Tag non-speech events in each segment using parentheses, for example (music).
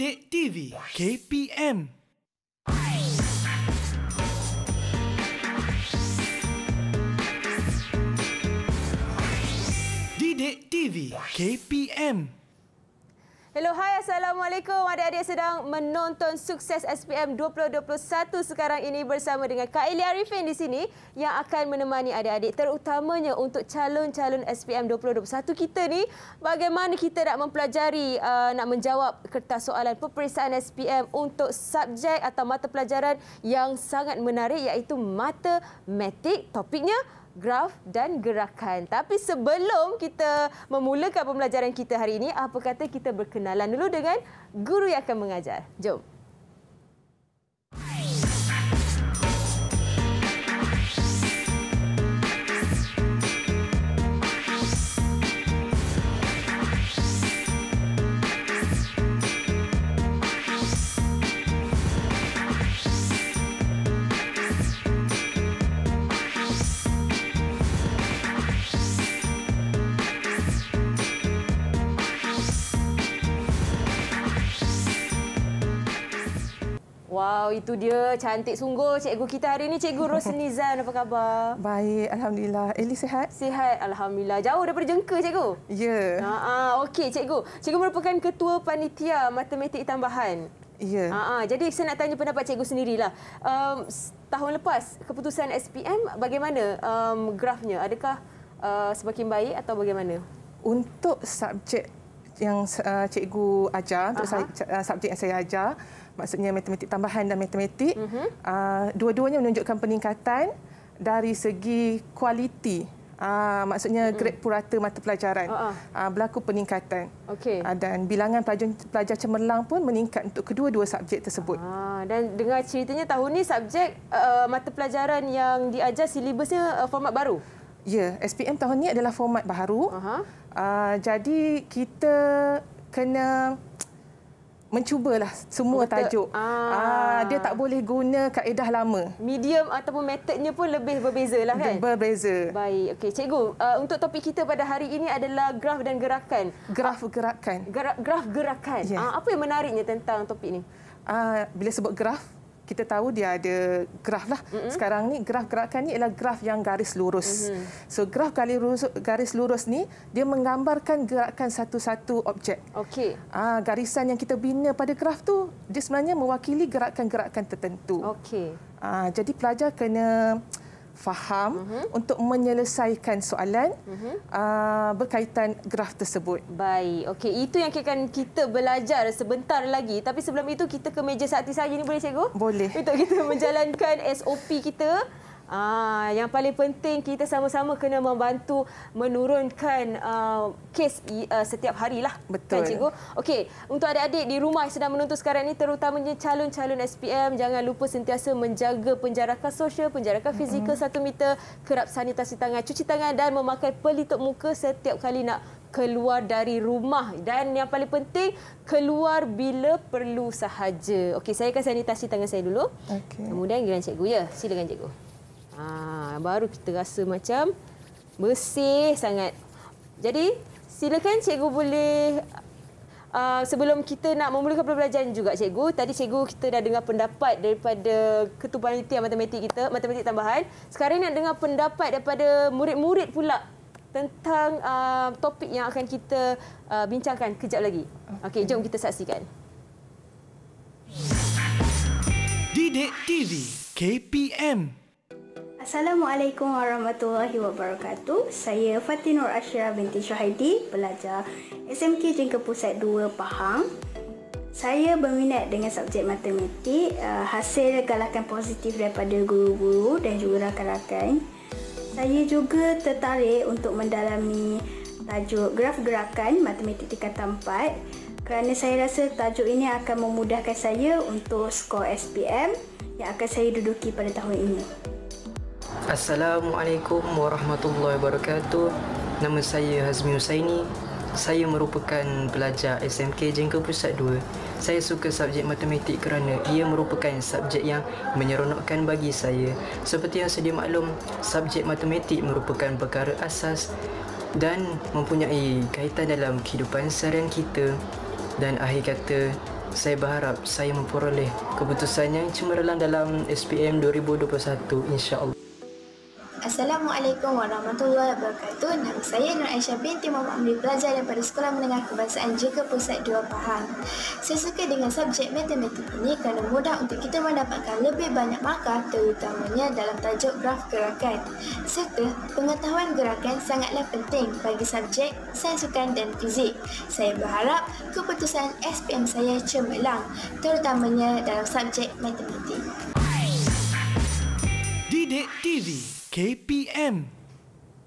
Kedek TV KPM Didik TV KPM Hello, Hi, Assalamualaikum. Adik-adik sedang menonton sukses SPM 2021 sekarang ini bersama dengan Kak Elia Arifin di sini yang akan menemani adik-adik terutamanya untuk calon-calon SPM 2021 kita ni bagaimana kita nak mempelajari uh, nak menjawab kertas soalan peperiksaan SPM untuk subjek atau mata pelajaran yang sangat menarik iaitu matematik topiknya graf dan gerakan. Tapi sebelum kita memulakan pembelajaran kita hari ini, apa kata kita berkenalan dulu dengan guru yang akan mengajar. Jom. Wow, itu dia. Cantik sungguh cikgu kita hari ini. Cikgu (laughs) Rosnizan, apa khabar? Baik, Alhamdulillah. Eli sihat? Sihat, Alhamdulillah. Jauh daripada jengka, cikgu? Ya. Yeah. Ah, -ha. Okey, cikgu. Cikgu merupakan ketua panitia matematik tambahan. Ya. Yeah. Ah, -ha. Jadi saya nak tanya pendapat cikgu sendirilah. Um, tahun lepas, keputusan SPM bagaimana um, grafnya? Adakah uh, semakin baik atau bagaimana? Untuk subjek yang uh, cikgu ajar, untuk uh, subjek yang saya ajar, maksudnya matematik tambahan dan matematik uh-huh. Mhm. Ah, dua duanya menunjukkan peningkatan dari segi kualiti ah, maksudnya mhm. grade purata mata pelajaran ah, berlaku peningkatan dan bilangan pelajar cemerlang pun meningkat untuk kedua-dua subjek tersebut dan dengan ceritanya tahun ini subjek mata pelajaran yang diajar silibusnya format baru ya SPM tahun ini adalah format baru uh, jadi kita kena mencubalah semua Betul. tajuk. Ah. ah. dia tak boleh guna kaedah lama. Medium ataupun methodnya pun lebih berbeza lah kan? Berbeza. Baik. Okey, cikgu, uh, untuk topik kita pada hari ini adalah graf dan gerakan. Graf gerakan. Graf, gerakan. Yeah. Uh, apa yang menariknya tentang topik ini? Uh, ah, bila sebut graf, kita tahu dia ada graf lah. Mm -hmm. Sekarang ni graf gerakan ni ialah graf yang garis lurus. Mm -hmm. So graf garis, garis lurus ni dia menggambarkan gerakan satu-satu objek. Okey. Ah garisan yang kita bina pada graf tu dia sebenarnya mewakili gerakan-gerakan tertentu. Okey. Ah jadi pelajar kena faham mm -hmm. untuk menyelesaikan soalan mm -hmm. uh, berkaitan graf tersebut. Baik, okey itu yang akan kita belajar sebentar lagi. Tapi sebelum itu kita ke meja sakti saja ni boleh cikgu? Boleh. Untuk kita menjalankan SOP kita. Ah, yang paling penting kita sama-sama kena membantu menurunkan uh, kes uh, setiap harilah. Kan, Betul. Kan cikgu? Okay, untuk adik-adik di rumah yang sedang menonton sekarang ini terutamanya calon-calon SPM jangan lupa sentiasa menjaga penjarakan sosial, penjarakan fizikal mm-hmm. satu meter, kerap sanitasi tangan, cuci tangan dan memakai pelitup muka setiap kali nak keluar dari rumah dan yang paling penting keluar bila perlu sahaja. Okey, saya akan sanitasi tangan saya dulu. Okey. Kemudian giliran cikgu ya. Silakan cikgu. Ha, baru kita rasa macam bersih sangat. Jadi, silakan cikgu boleh... Uh, sebelum kita nak memulakan pembelajaran juga cikgu, tadi cikgu kita dah dengar pendapat daripada ketua panitia matematik kita, matematik tambahan. Sekarang nak dengar pendapat daripada murid-murid pula tentang uh, topik yang akan kita uh, bincangkan kejap lagi. Okey, okay, jom kita saksikan. Didik TV KPM Assalamualaikum warahmatullahi wabarakatuh. Saya Fatinur Ashra binti Syahidi, pelajar SMK Jengke Pusat 2 Pahang. Saya berminat dengan subjek matematik eh, hasil galakan positif daripada guru-guru dan juga rakan-rakan. Saya juga tertarik untuk mendalami tajuk graf gerakan matematik tingkat 4 kerana saya rasa tajuk ini akan memudahkan saya untuk skor SPM yang akan saya duduki pada tahun ini. Assalamualaikum warahmatullahi wabarakatuh. Nama saya Hazmi Husaini. Saya merupakan pelajar SMK Jengka Pusat 2. Saya suka subjek matematik kerana ia merupakan subjek yang menyeronokkan bagi saya. Seperti yang sedia maklum, subjek matematik merupakan perkara asas dan mempunyai kaitan dalam kehidupan seharian kita. Dan akhir kata, saya berharap saya memperoleh keputusan yang cemerlang dalam SPM 2021 insyaAllah. Assalamualaikum warahmatullahi wabarakatuh. Nama saya Nur Aisyah binti Muhammad Amri pelajar daripada Sekolah Menengah Kebangsaan Jika Pusat 2 Pahang. Saya suka dengan subjek matematik ini kerana mudah untuk kita mendapatkan lebih banyak markah terutamanya dalam tajuk graf gerakan. Serta pengetahuan gerakan sangatlah penting bagi subjek sains sukan dan fizik. Saya berharap keputusan SPM saya cemerlang terutamanya dalam subjek matematik. Didik TV KPM.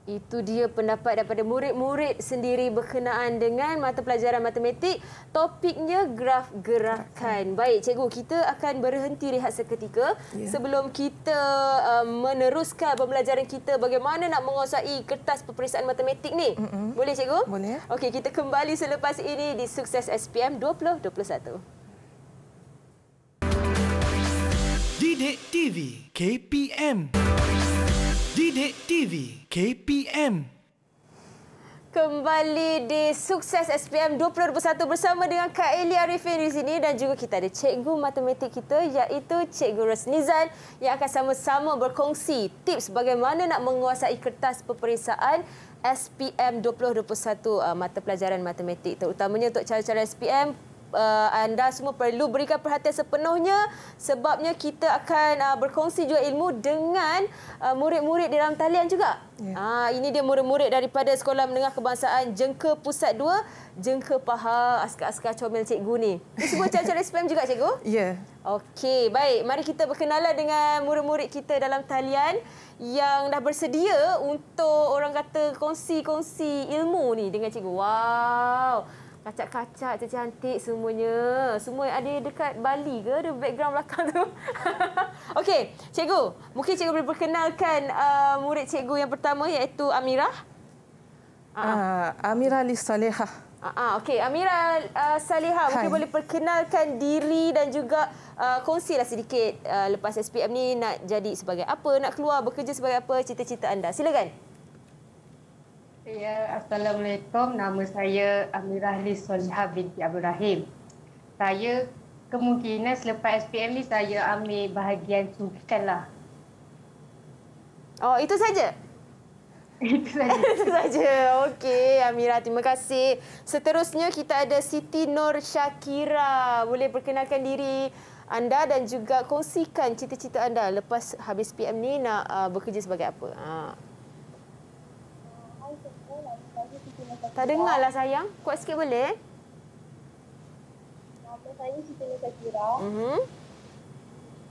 Itu dia pendapat daripada murid-murid sendiri berkenaan dengan mata pelajaran matematik. Topiknya graf gerakan. Baik, cikgu, kita akan berhenti rehat seketika ya. sebelum kita uh, meneruskan pembelajaran kita bagaimana nak menguasai kertas peperiksaan matematik ni. Mm -mm. Boleh, cikgu? Boleh. Okey, kita kembali selepas ini di Sukses SPM 2021. Didik TV KPM. TV KPM. Didik TV KPM Kembali di Sukses SPM 2021 bersama dengan Kak Elia Arifin di sini dan juga kita ada cikgu matematik kita iaitu cikgu Rosnizan yang akan sama-sama berkongsi tips bagaimana nak menguasai kertas peperiksaan SPM 2021 uh, mata pelajaran matematik terutamanya untuk cara-cara SPM uh, anda semua perlu berikan perhatian sepenuhnya sebabnya kita akan uh, berkongsi juga ilmu dengan uh, murid-murid di dalam talian juga. Ya. Uh, ini dia murid-murid daripada Sekolah Menengah Kebangsaan Jengke Pusat 2, Jengke Paha, askar-askar comel cikgu ni. Ini semua cara-cara (laughs) SPM juga cikgu? Ya. Okey, baik. Mari kita berkenalan dengan murid-murid kita dalam talian yang dah bersedia untuk orang kata kongsi-kongsi ilmu ni dengan cikgu. Wow kacak-kacak cantik-cantik semuanya. Semua ada dekat Bali ke? Ada background belakang tu. (laughs) Okey, cikgu. Mungkin cikgu boleh perkenalkan uh, murid cikgu yang pertama iaitu Amira. Ah, ah, ah, uh, Amira Ali Salihah. Uh, uh, Okey, Amira uh, Salihah. Mungkin boleh perkenalkan diri dan juga uh, lah sedikit uh, lepas SPM ni nak jadi sebagai apa, nak keluar bekerja sebagai apa, cita-cita anda. Silakan. Silakan. Ya, Assalamualaikum. Nama saya Amirah Li Solihah binti Abdul Rahim. Saya kemungkinan selepas SPM ni saya ambil bahagian sukan lah. Oh, itu saja. (laughs) itu saja. (laughs) itu saja. Okey, Amirah terima kasih. Seterusnya kita ada Siti Nur Shakira. Boleh perkenalkan diri anda dan juga kongsikan cita-cita anda lepas habis SPM ni nak uh, bekerja sebagai apa. Uh. Tak dengar lah sayang. Kuat sikit boleh. Nama saya Siti Nisa Kira. Mm -hmm.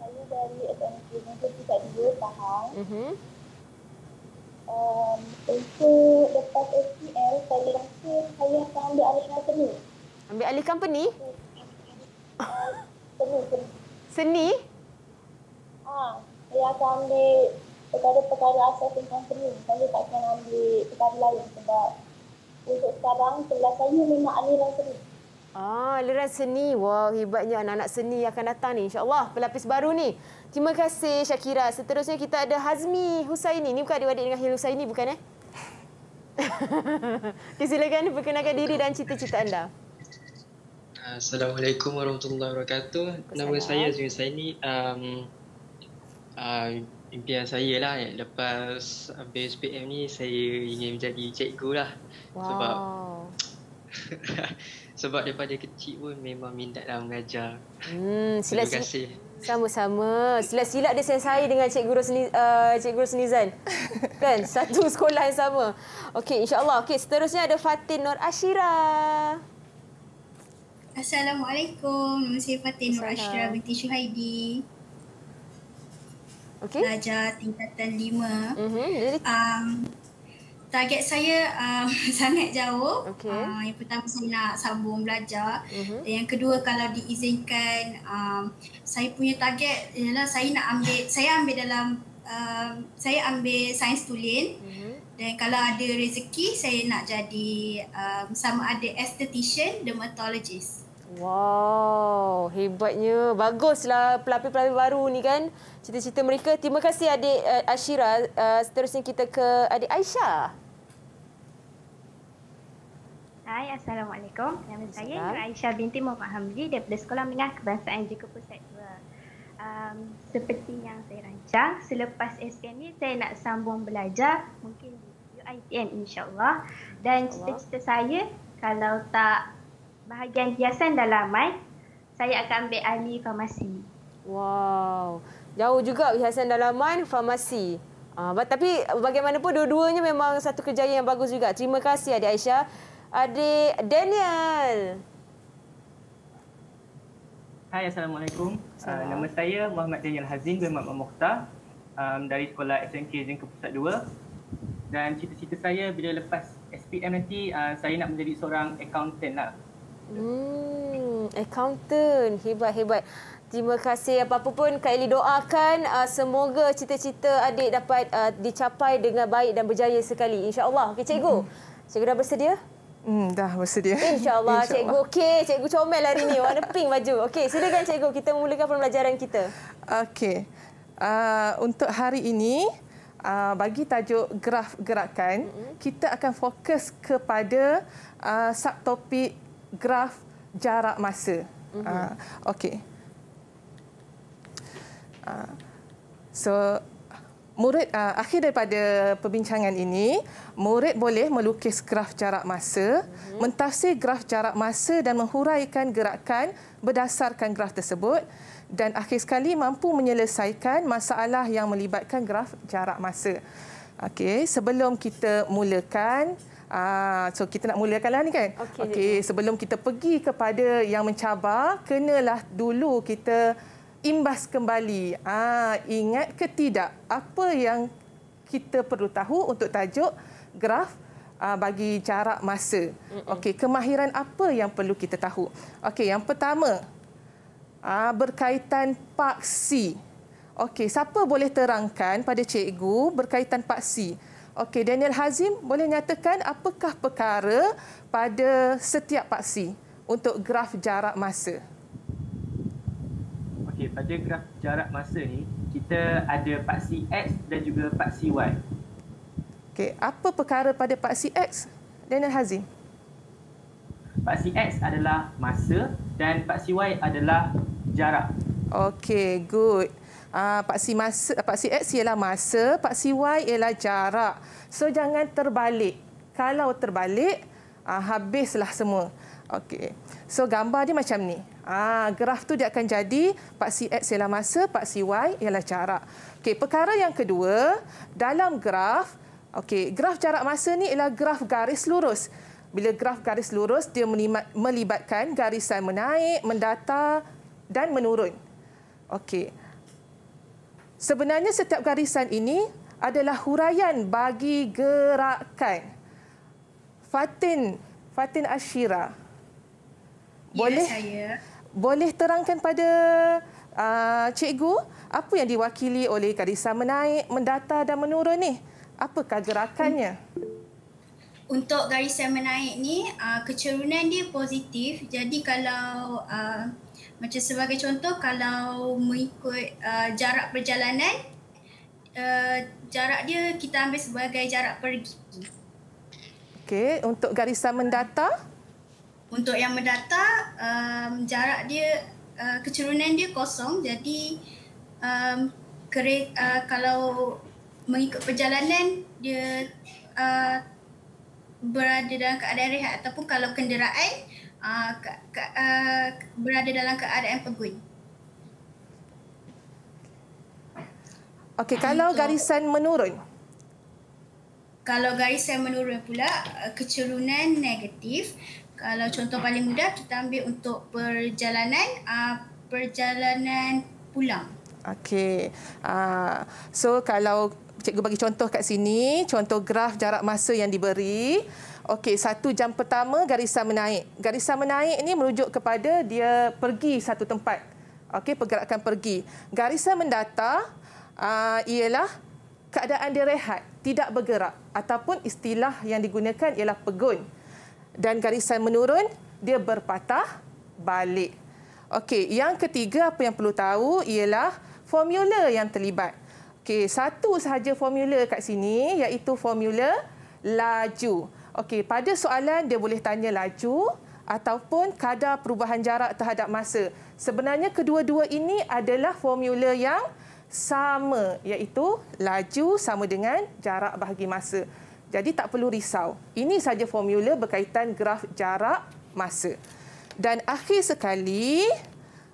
Saya dari SMK Negeri kita Dua, Pahang. Mm -hmm. um, untuk lepas SPL, saya rasa saya akan ambil alih seni. Ambil alih company? (laughs) seni, seni. Ah, saya akan ambil perkara-perkara asas company. Saya tak akan ambil perkara lain sebab untuk sekarang sebelah saya aliran seni. Ah, aliran seni. wow, hebatnya anak-anak seni yang akan datang ni. InsyaAllah, pelapis baru ni. Terima kasih, Syakira. Seterusnya kita ada Hazmi Husaini. Ini bukan adik-adik dengan Hil Husaini, bukan eh? (laughs) Silakan perkenalkan diri dan cita-cita anda. Assalamualaikum warahmatullahi wabarakatuh. Nama saya Hazmi Husaini. Um, uh, impian saya lah lepas habis PM ni saya ingin menjadi cikgu lah wow. sebab (laughs) sebab daripada kecil pun memang minat dalam mengajar. Hmm, silap Terima kasih. Sama-sama. Silap-silap dia sayang dengan Cikgu Rosni uh, eh, Cikgu Rosnizan. (laughs) kan? Satu sekolah yang sama. Okey, insyaallah. Okay, seterusnya ada Fatin Nur Ashira. Assalamualaikum. Nama saya Fatin Nur Ashira binti Shuhaidi okay. pelajar tingkatan 5. Mm-hmm. Um, target saya um, (laughs) sangat jauh. Okay. Uh, yang pertama saya nak sambung belajar. Mm-hmm. Dan yang kedua kalau diizinkan um, saya punya target ialah saya nak ambil (laughs) saya ambil dalam um, saya ambil sains tulen. Mm-hmm. Dan kalau ada rezeki saya nak jadi um, sama ada esthetician, dermatologist. Wow, hebatnya. Baguslah pelapis-pelapis baru ni kan. Cita-cita mereka. Terima kasih adik uh, Ashira. Uh, seterusnya kita ke adik Aisyah. Hai, Assalamualaikum. Nama saya Nur Aisyah binti Muhammad Hamdi daripada Sekolah Menengah Kebangsaan Jika Pusat 2. Um, seperti yang saya rancang, selepas SPM ni saya nak sambung belajar mungkin di UITM insyaAllah. Dan cita-cita saya kalau tak bahagian hiasan dalaman, eh. saya akan ambil ahli farmasi. Wow. Jauh juga hiasan dalaman, eh, farmasi. Uh, tapi bagaimanapun dua-duanya memang satu kerjaya yang bagus juga. Terima kasih Adik Aisyah. Adik Daniel. Hai Assalamualaikum. Assalamualaikum. Ah, nama saya Muhammad Daniel Hazin bin Muhammad Mokhtar um, dari sekolah SMK Jengke Pusat 2. Dan cita-cita saya bila lepas SPM nanti uh, saya nak menjadi seorang accountant lah. Hmm, accountant. Hebat-hebat. Terima kasih apa-apa pun Kak Eli doakan uh, semoga cita-cita adik dapat uh, dicapai dengan baik dan berjaya sekali. Insya-Allah. Okey cikgu. Hmm. Cikgu dah bersedia? Hmm, dah bersedia. Insya-Allah (laughs) Insya cikgu. okay. cikgu comel hari ni warna pink baju. Okey, silakan cikgu kita memulakan pembelajaran kita. Okay, Uh, untuk hari ini uh, bagi tajuk graf gerakan, mm -hmm. kita akan fokus kepada uh, subtopik graf jarak masa. Mm-hmm. Uh, Okey. Uh, so murid uh, akhir daripada perbincangan ini, murid boleh melukis graf jarak masa, mm-hmm. mentafsir graf jarak masa dan menghuraikan gerakan berdasarkan graf tersebut dan akhir sekali mampu menyelesaikan masalah yang melibatkan graf jarak masa. Okey, sebelum kita mulakan Ah, so kita nak mulakanlah ni kan. Okey, okay, sebelum kita pergi kepada yang mencabar, kenalah dulu kita imbas kembali. Ah, ingat ke tidak apa yang kita perlu tahu untuk tajuk graf ah, bagi jarak masa. Okey, kemahiran apa yang perlu kita tahu? Okey, yang pertama ah, berkaitan paksi. Okey, siapa boleh terangkan pada cikgu berkaitan paksi? Okey, Daniel Hazim boleh nyatakan apakah perkara pada setiap paksi untuk graf jarak masa? Okey, pada graf jarak masa ni, kita ada paksi X dan juga paksi Y. Okey, apa perkara pada paksi X, Daniel Hazim? Paksi X adalah masa dan paksi Y adalah jarak. Okey, good. Ah, paksi masa eh, paksi x ialah masa paksi y ialah jarak so jangan terbalik kalau terbalik aa, ah, habislah semua okey so gambar dia macam ni aa, ah, graf tu dia akan jadi paksi x ialah masa paksi y ialah jarak okey perkara yang kedua dalam graf okey graf jarak masa ni ialah graf garis lurus bila graf garis lurus dia melibatkan garisan menaik mendata dan menurun okey Sebenarnya setiap garisan ini adalah huraian bagi gerakan. Fatin, Fatin Ashira. Ya, boleh ya, saya. Boleh terangkan pada uh, cikgu apa yang diwakili oleh garisan menaik, mendata dan menurun ni? Apakah gerakannya? Untuk garisan menaik ni, uh, ah, kecerunan dia positif. Jadi kalau uh, macam sebagai contoh kalau mengikut uh, jarak perjalanan uh, jarak dia kita ambil sebagai jarak pergi. Okay, untuk garisan mendata? Untuk yang mendata um, jarak dia uh, kecerunan dia kosong jadi um, kere, uh, kalau mengikut perjalanan dia uh, berada dalam keadaan rehat ataupun kalau kenderaan Ah, ke, ke, uh, berada dalam keadaan pegun. Okey, ah, kalau Untuk, garisan menurun? Kalau garisan menurun pula, eh, kecerunan negatif. Kalau contoh paling mudah, kita ambil untuk perjalanan ah, perjalanan pulang. Okey. so, kalau cikgu bagi contoh kat sini, contoh graf jarak masa yang diberi, Okey, satu jam pertama garisan menaik. Garisan menaik ini merujuk kepada dia pergi satu tempat. Okey, pergerakan pergi. Garisan mendata uh, ah, ialah keadaan dia rehat, tidak bergerak ataupun istilah yang digunakan ialah pegun. Dan garisan menurun, dia berpatah balik. Okey, yang ketiga apa yang perlu tahu ialah formula yang terlibat. Okey, satu sahaja formula kat sini iaitu formula laju. Okey, pada soalan dia boleh tanya laju ataupun kadar perubahan jarak terhadap masa. Sebenarnya kedua-dua ini adalah formula yang sama iaitu laju sama dengan jarak bahagi masa. Jadi tak perlu risau. Ini saja formula berkaitan graf jarak masa. Dan akhir sekali,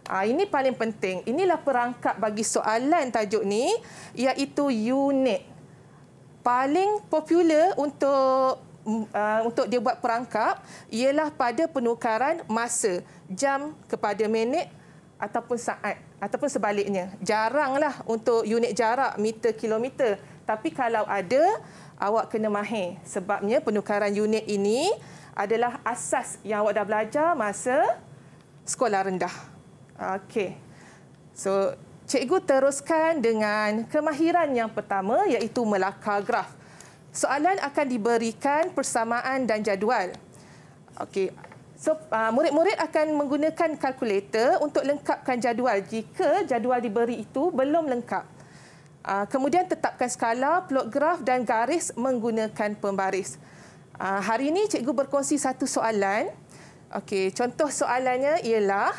ah, ini paling penting. Inilah perangkap bagi soalan tajuk ni iaitu unit. Paling popular untuk Uh, untuk dia buat perangkap ialah pada penukaran masa jam kepada minit ataupun saat ataupun sebaliknya. Jaranglah untuk unit jarak meter kilometer. Tapi kalau ada, awak kena mahir. Sebabnya penukaran unit ini adalah asas yang awak dah belajar masa sekolah rendah. Okey. So, cikgu teruskan dengan kemahiran yang pertama iaitu melakar graf soalan akan diberikan persamaan dan jadual. Okey. So ah, murid-murid akan menggunakan kalkulator untuk lengkapkan jadual jika jadual diberi itu belum lengkap. Ah, kemudian tetapkan skala, plot graf dan garis menggunakan pembaris. Ah, hari ini cikgu berkongsi satu soalan. Okey, contoh soalannya ialah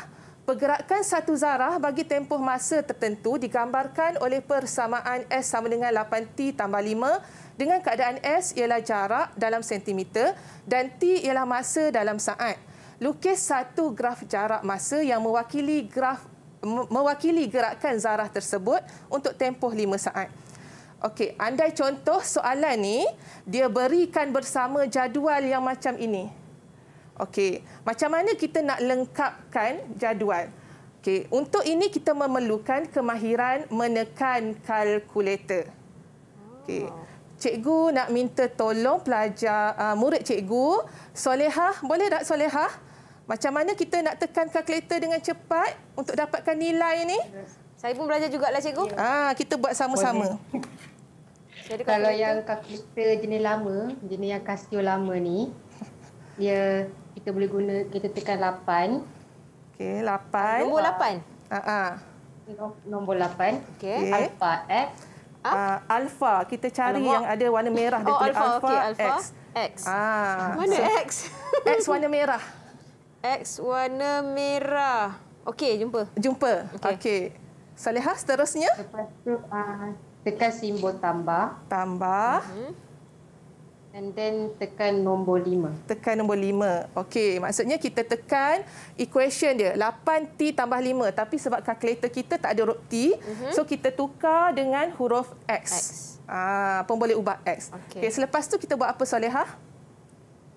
Pergerakan satu zarah bagi tempoh masa tertentu digambarkan oleh persamaan S sama dengan 8T tambah 5 dengan keadaan S ialah jarak dalam sentimeter dan T ialah masa dalam saat. Lukis satu graf jarak masa yang mewakili graf mewakili gerakan zarah tersebut untuk tempoh 5 saat. Okey, andai contoh soalan ni dia berikan bersama jadual yang macam ini. Okey, macam mana kita nak lengkapkan jadual? Okey, untuk ini kita memerlukan kemahiran menekan kalkulator. Okey. Cikgu nak minta tolong pelajar uh, murid cikgu, Solehah, boleh tak Solehah? Macam mana kita nak tekan kalkulator dengan cepat untuk dapatkan nilai ini? Saya pun belajar juga lah cikgu. Ya. Ah, kita buat sama-sama. Jadi kalau yang kalkulator jenis lama, jenis yang Casio lama ni, dia kita boleh guna kita tekan 8. Okey, 8. Nombor 8. Ha ah. Uh ah. -huh. Nombor 8. Okey. Okay. Alpha X. Ah, uh, alpha. Kita cari Alamak. yang ada warna merah dekat oh, alpha. alpha, okay, alpha. X. X. Ah. Mana so, X? (laughs) X warna merah. X warna merah. Okey, jumpa. Jumpa. Okey. Okay. Salihah seterusnya? Lepas tu uh, tekan simbol tambah. Tambah. Uh mhm. -huh. And then tekan nombor 5. Tekan nombor 5. Okey, maksudnya kita tekan equation dia. 8T tambah 5. Tapi sebab kalkulator kita tak ada huruf T. Uh mhm. -huh. So, kita tukar dengan huruf X. X. Ah, pun boleh ubah X. Okey, okay, selepas tu kita buat apa, Soleha?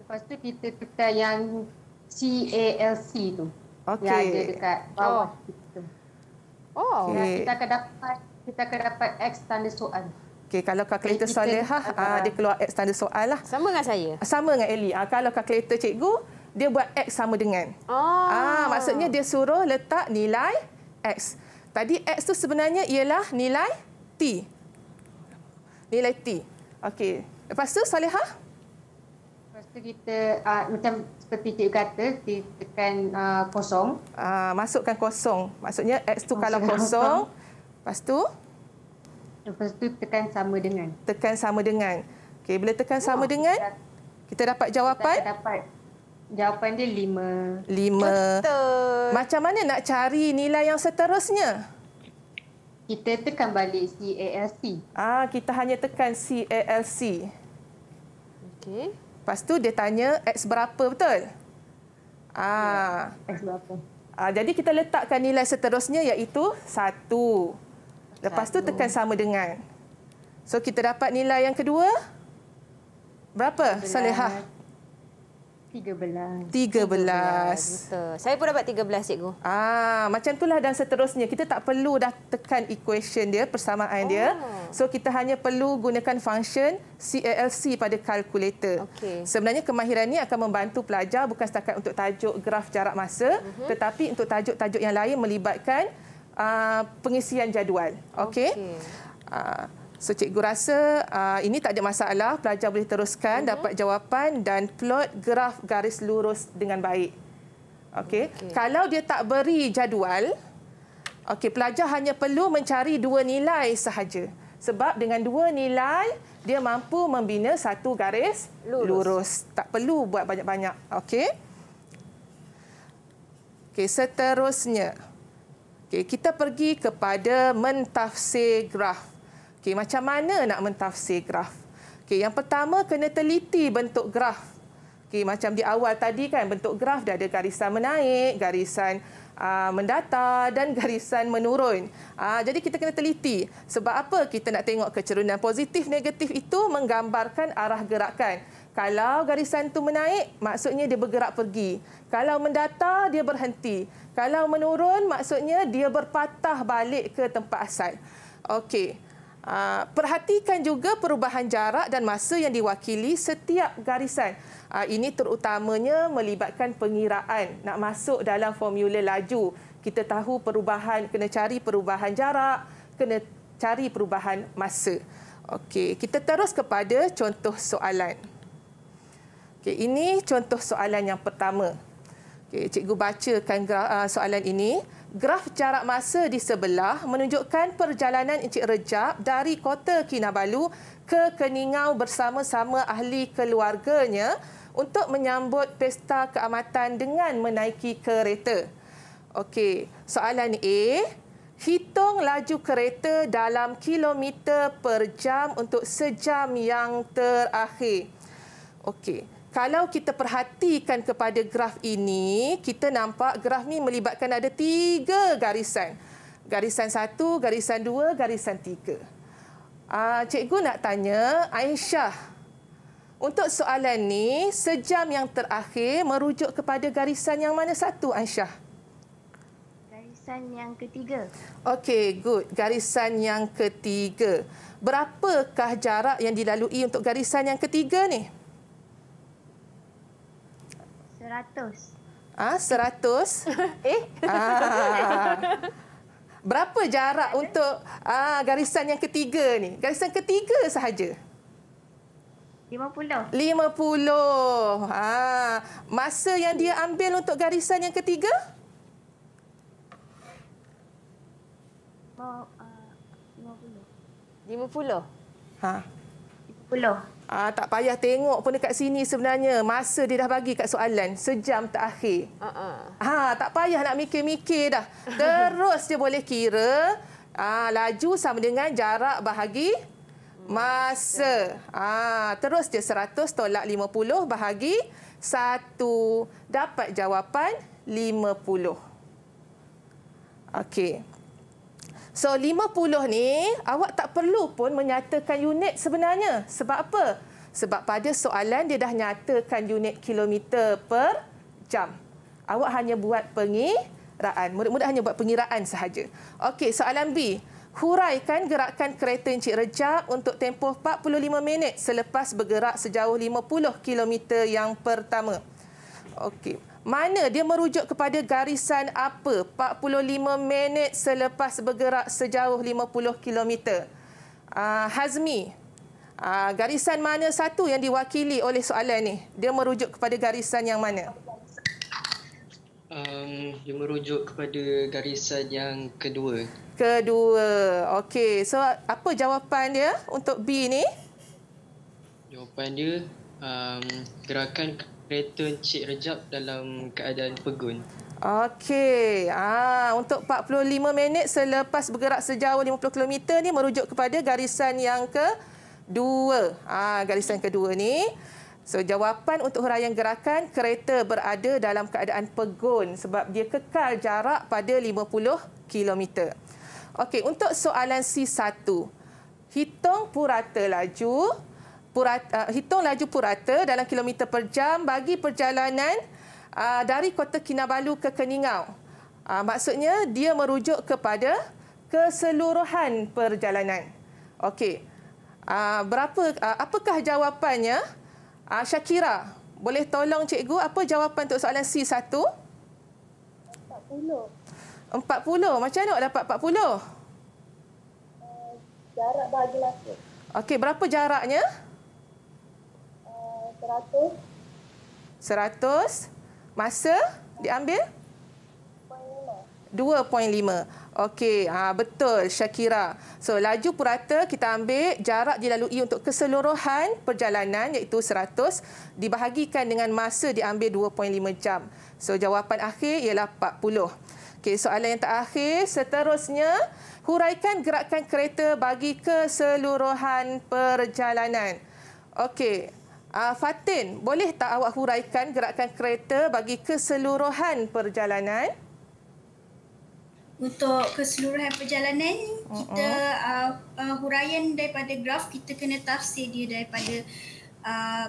Lepas tu kita tekan yang CALC tu. Okay. Yang ada dekat bawah. Oh. Oh. Okay. Kita akan dapat kita akan dapat X tanda soalan. Okey, kalau kalkulator solehah, ha, uh, ha, ha. dia keluar X tanda soal lah. Sama dengan saya? Sama dengan Ellie. Uh, kalau kalkulator cikgu, dia buat X sama dengan. Ah, oh. uh, Maksudnya dia suruh letak nilai X. Tadi X tu sebenarnya ialah nilai T. Nilai T. Okey. Lepas tu solehah? Lepas tu kita uh, macam seperti cikgu kata, kita tekan uh, ah, kosong. Uh, masukkan kosong. Maksudnya X tu kalau kosong. Lepas tu? Lepas tu tekan sama dengan. Tekan sama dengan. Okey, bila tekan oh, sama ah, dengan kita dapat jawapan? Kita dapat. Jawapan dia lima. Lima. Betul. Macam mana nak cari nilai yang seterusnya? Kita tekan balik CALC. Ah, kita hanya tekan CALC. Okey. Lepas tu dia tanya X berapa, betul? Ah. Ya, X berapa? Ah, jadi kita letakkan nilai seterusnya iaitu satu. Lepas tu tekan sama dengan. So kita dapat nilai yang kedua. Berapa, Salihah? 13. 13. Betul. Saya pun dapat 13, cikgu. Ah, macam itulah dan seterusnya. Kita tak perlu dah tekan equation dia, persamaan oh. dia. So kita hanya perlu gunakan function CALC pada kalkulator. Okay. Sebenarnya kemahiran ini akan membantu pelajar bukan setakat untuk tajuk graf jarak masa, uh mhm. -huh. tetapi untuk tajuk-tajuk yang lain melibatkan uh, pengisian jadual. Okey. Okay. Uh, So cikgu rasa uh, ini tak ada masalah, pelajar boleh teruskan uh-huh. dapat jawapan dan plot graf garis lurus dengan baik. Okey. Okay. Kalau dia tak beri jadual, okey pelajar hanya perlu mencari dua nilai sahaja. Sebab dengan dua nilai dia mampu membina satu garis lurus. lurus. Tak perlu buat banyak-banyak. Okey. Okey, seterusnya. Okay, kita pergi kepada mentafsir graf. Okay, macam mana nak mentafsir graf? Okay, yang pertama kena teliti bentuk graf. Okay, macam di awal tadi kan bentuk graf dah ada garisan menaik, garisan uh, ah, mendata dan (laughs) garisan menurun. Uh, jadi kita kena teliti sebab apa kita nak tengok kecerunan positif negatif itu menggambarkan arah gerakan. Kalau garisan tu menaik, maksudnya dia bergerak pergi. Kalau mendata, dia berhenti. Kalau menurun, maksudnya dia berpatah balik ke tempat asal. Okey. Ah, perhatikan juga perubahan jarak dan masa yang diwakili setiap garisan. Ah, ini terutamanya melibatkan pengiraan nak masuk dalam formula laju. Kita tahu perubahan, kena cari perubahan jarak, kena cari perubahan masa. Okey, kita terus kepada contoh soalan. Okay, ini contoh soalan yang pertama. Okey, cikgu bacakan graf, uh, ah, soalan ini. Graf jarak masa di sebelah menunjukkan perjalanan Encik Rejab dari kota Kinabalu ke Keningau bersama-sama ahli keluarganya untuk menyambut pesta keamatan dengan menaiki kereta. Okey, soalan A, hitung laju kereta dalam kilometer per jam untuk sejam yang terakhir. Okey kalau kita perhatikan kepada graf ini, kita nampak graf ini melibatkan ada tiga garisan. Garisan satu, garisan dua, garisan tiga. Uh, cikgu nak tanya Aisyah, untuk soalan ni sejam yang terakhir merujuk kepada garisan yang mana satu Aisyah? Garisan yang ketiga. Okey, good. Garisan yang ketiga. Berapakah jarak yang dilalui untuk garisan yang ketiga ni? Seratus. Ha, seratus? (laughs) eh? Ah. Berapa jarak untuk ah, garisan yang ketiga ni? Garisan ketiga sahaja. Lima 50. 50. Ha, masa yang dia ambil untuk garisan yang ketiga? Oh, ah, uh, 50. 50. Lima puluh. Ha. Ah tak payah tengok pun dekat sini sebenarnya masa dia dah bagi kat soalan sejam tak Ha uh-uh. ha ah, tak payah nak mikir-mikir dah. Terus dia boleh kira ah laju sama dengan jarak bahagi masa. Ah terus dia 100 tolak 50 bahagi 1 dapat jawapan 50. Okey. So 50 ni awak tak perlu pun menyatakan unit sebenarnya. Sebab apa? Sebab pada soalan dia dah nyatakan unit kilometer per jam. Awak hanya buat pengiraan. Mudah-mudah hanya buat pengiraan sahaja. Okey, soalan B. Huraikan gerakan kereta Encik Rejab untuk tempoh 45 minit selepas bergerak sejauh 50 km yang pertama. Okey mana dia merujuk kepada garisan apa 45 minit selepas bergerak sejauh 50 km. Uh, Hazmi, uh, garisan mana satu yang diwakili oleh soalan ini? Dia merujuk kepada garisan yang mana? Um, dia merujuk kepada garisan yang kedua. Kedua. Okey. So, apa jawapan dia untuk B ini? Jawapan dia, um, gerakan kereta Encik Rejab dalam keadaan pegun. Okey. Ah, untuk 45 minit selepas bergerak sejauh 50 km ni merujuk kepada garisan yang ke dua. Ah, garisan kedua ni. So jawapan untuk huraian gerakan kereta berada dalam keadaan pegun sebab dia kekal jarak pada 50 km. Okey, untuk soalan C1. Hitung purata laju purata, uh, hitung laju purata dalam kilometer per jam bagi perjalanan uh, dari Kota Kinabalu ke Keningau. Uh, maksudnya dia merujuk kepada keseluruhan perjalanan. Okey. Uh, berapa uh, apakah jawapannya? Uh, Syakira, boleh tolong cikgu apa jawapan untuk soalan C1? 40. 40. Macam mana dapat 40? Uh, eh, jarak bagi laku. Okey, berapa jaraknya? Seratus. 100. Masa diambil? 2.5. Okey, ha, betul Syakira. So laju purata kita ambil jarak dilalui untuk keseluruhan perjalanan iaitu 100 dibahagikan dengan masa diambil 2.5 jam. So jawapan akhir ialah 40. Okey, soalan yang terakhir seterusnya huraikan gerakan kereta bagi keseluruhan perjalanan. Okey, Uh, Fatin, boleh tak awak huraikan gerakan kereta bagi keseluruhan perjalanan? Untuk keseluruhan perjalanan, uh-uh. kita uh, uh, huraian daripada graf, kita kena tafsir dia daripada uh,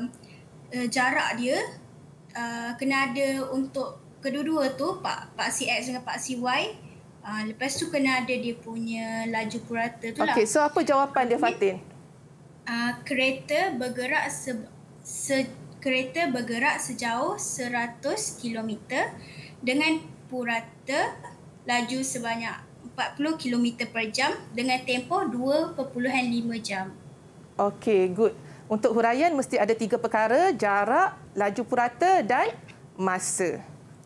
uh, jarak dia. Uh, kena ada untuk kedua-dua tu, Pak, Pak Si X dengan Pak CY. Uh, lepas tu kena ada dia punya laju purata tu okay, lah. Okey, so apa jawapan dia Fatin? Uh, kereta bergerak sebab se- kereta bergerak sejauh 100 km dengan purata laju sebanyak 40 km per jam dengan tempoh 2.5 jam. Okey, good. Untuk huraian mesti ada tiga perkara, jarak, laju purata dan masa.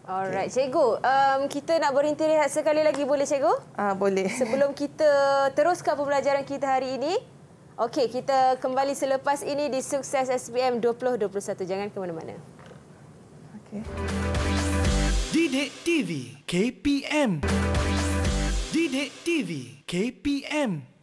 Alright, okay. cikgu. Um, kita nak berhenti rehat sekali lagi boleh cikgu? Ah, uh, boleh. Sebelum kita teruskan pembelajaran kita hari ini, Okey, kita kembali selepas ini di Sukses SPM 2021. Jangan ke mana-mana. Okey. Didik TV KPM. Didik TV KPM.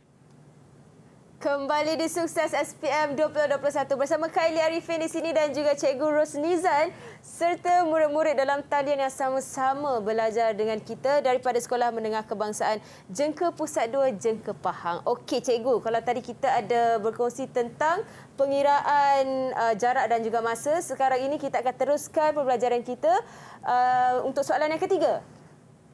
Kembali di Sukses SPM 2021 bersama Kylie Arifin di sini dan juga Cikgu Rosnizan serta murid-murid dalam talian yang sama-sama belajar dengan kita daripada Sekolah Menengah Kebangsaan Jengke Pusat 2 Jengke Pahang. Okey Cikgu, kalau tadi kita ada berkongsi tentang pengiraan uh, jarak dan juga masa, sekarang ini kita akan teruskan pembelajaran kita uh, untuk soalan yang ketiga.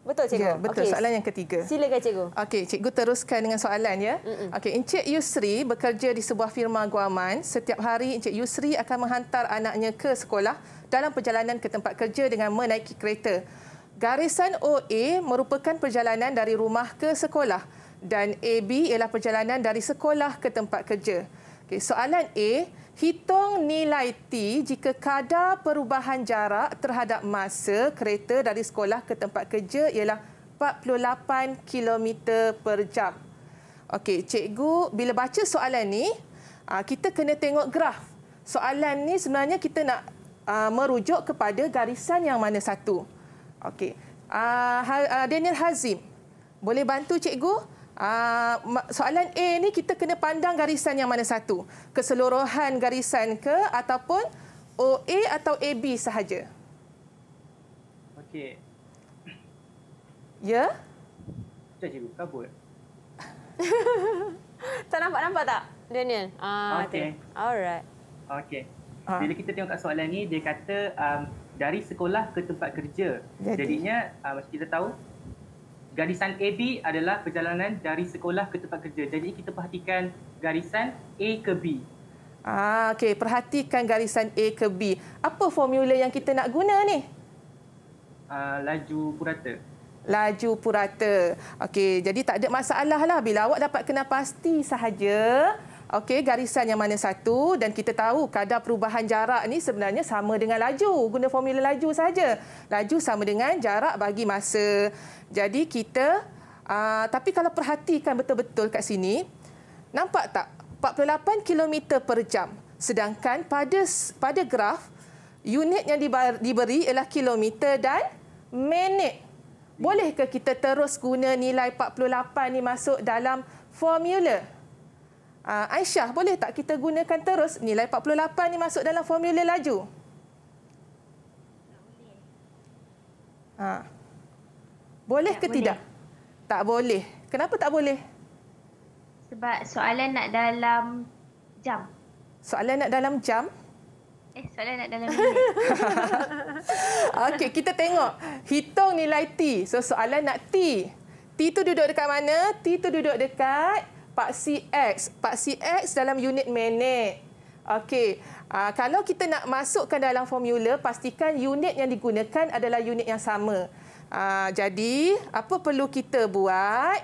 Betul cikgu. Ya, betul okay. soalan yang ketiga. Silakan cikgu. Okey, cikgu teruskan dengan soalan ya. Okey, Encik Yusri bekerja di sebuah firma guaman. Setiap hari Encik Yusri akan menghantar anaknya ke sekolah dalam perjalanan ke tempat kerja dengan menaiki kereta. Garisan OA merupakan perjalanan dari rumah ke sekolah dan AB ialah perjalanan dari sekolah ke tempat kerja. Okay, soalan A, hitung nilai T jika kadar perubahan jarak terhadap masa kereta dari sekolah ke tempat kerja ialah 48 km per jam. Okey, cikgu, bila baca soalan ni, ah, kita kena tengok graf. Soalan ni sebenarnya kita nak ah, merujuk kepada garisan yang mana satu. Okey. Ah, ha-, Daniel Hazim, boleh bantu cikgu? Uh, soalan A ni kita kena pandang garisan yang mana satu? Keseluruhan garisan ke ataupun OA atau AB sahaja? Okey. Ya? Macam cikgu, kabut. (laughs) tak nampak-nampak tak, Daniel? Ah, Okey. Alright. Okey. Ah. Bila kita tengok kat soalan ni, dia kata um, dari sekolah ke tempat kerja. Jadi. Jadinya, uh, macam kita tahu, garisan AB adalah perjalanan dari sekolah ke tempat kerja. Jadi kita perhatikan garisan A ke B. Ah, okey, perhatikan garisan A ke B. Apa formula yang kita nak guna ni? Uh, laju purata. Laju purata. Okey, jadi tak ada masalah lah bila awak dapat kena pasti sahaja okey garisan yang mana satu dan kita tahu kadar perubahan jarak ni sebenarnya sama dengan laju guna formula laju saja laju sama dengan jarak bagi masa jadi kita aa, ah, tapi kalau perhatikan betul-betul kat sini nampak tak 48 km per jam sedangkan pada pada graf unit yang diberi ialah kilometer dan minit bolehkah kita terus guna nilai 48 ni masuk dalam formula Uh, Aisyah, boleh tak kita gunakan terus nilai 48 ni masuk dalam formula laju? Ha. Boleh tak ke boleh. tidak? Tak boleh. Kenapa tak boleh? Sebab soalan nak dalam jam. Soalan nak dalam jam? Eh, soalan nak dalam (laughs) minit. Okey, kita tengok. Hitung nilai T. So, soalan nak T. T tu duduk dekat mana? T tu duduk dekat paksi X. Paksi X dalam unit minit. Okey. Uh, kalau kita nak masukkan dalam formula, pastikan unit yang digunakan adalah unit yang sama. Uh, jadi, apa perlu kita buat?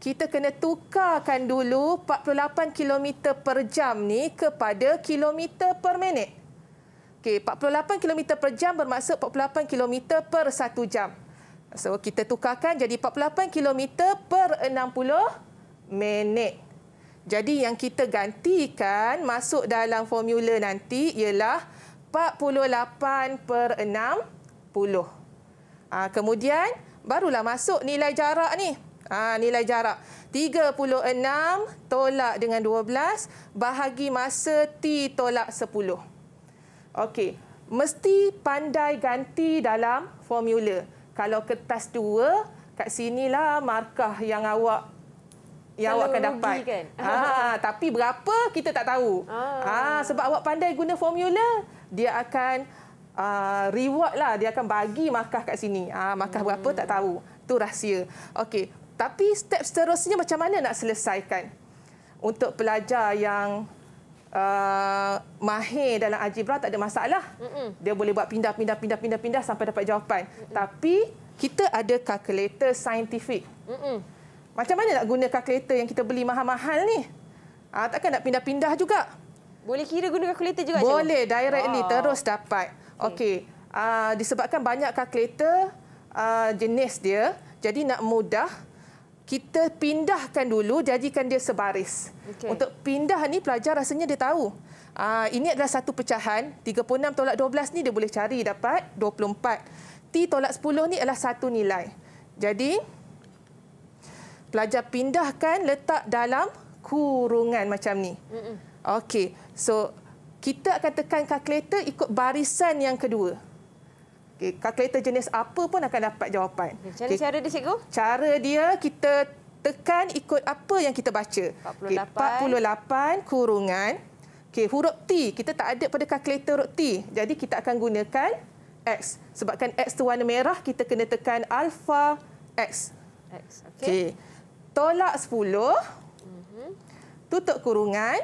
Kita kena tukarkan dulu 48 km per jam ni kepada kilometer per minit. Okey, 48 km per jam bermaksud 48 km per satu jam. So, kita tukarkan jadi 48 km per 60 minit menet. Jadi yang kita gantikan masuk dalam formula nanti ialah 48 per 60. Ha, ah, kemudian barulah masuk nilai jarak ni. Ha, nilai jarak 36 tolak dengan 12 bahagi masa T tolak 10. Okey, mesti pandai ganti dalam formula. Kalau kertas 2, kat sinilah markah yang awak yang awak akan dapat. Kan? Ha, tapi berapa kita tak tahu. Ah. Ha, sebab awak pandai guna formula, dia akan uh, reward lah. Dia akan bagi markah kat sini. Ah, ha, markah hmm. berapa tak hmm. tahu. Tu rahsia. Okey. Tapi step seterusnya macam mana nak selesaikan? Untuk pelajar yang Uh, mahir dalam algebra tak ada masalah. Mm-mm. Dia boleh buat pindah pindah pindah pindah pindah sampai dapat jawapan. Mm-mm. Tapi kita ada kalkulator saintifik. Mm-mm. Macam mana nak guna kalkulator yang kita beli mahal-mahal ni? Ha, takkan nak pindah-pindah juga? Boleh kira guna kalkulator juga? Boleh, cikgu. directly, wow. Ah. terus dapat. Okey, okay. uh, ah, disebabkan banyak kalkulator uh, jenis dia, jadi nak mudah, kita pindahkan dulu, jadikan dia sebaris. Okay. Untuk pindah ni pelajar rasanya dia tahu. Uh, ini adalah satu pecahan, 36 tolak 12 ni dia boleh cari dapat 24. T tolak 10 ni adalah satu nilai. Jadi, pelajar pindahkan letak dalam kurungan macam ni. Okey, so kita akan tekan kalkulator ikut barisan yang kedua. Okay, kalkulator jenis apa pun akan dapat jawapan. Macam okay. cara dia, cikgu? Cara dia, kita tekan ikut apa yang kita baca. 48, okay, 48 kurungan. Okay, huruf T, kita tak ada pada kalkulator huruf T. Jadi, kita akan gunakan X. Sebabkan X itu warna merah, kita kena tekan alfa X. X. Okay. Okay tolak 10. Mm-hmm. Tutup kurungan.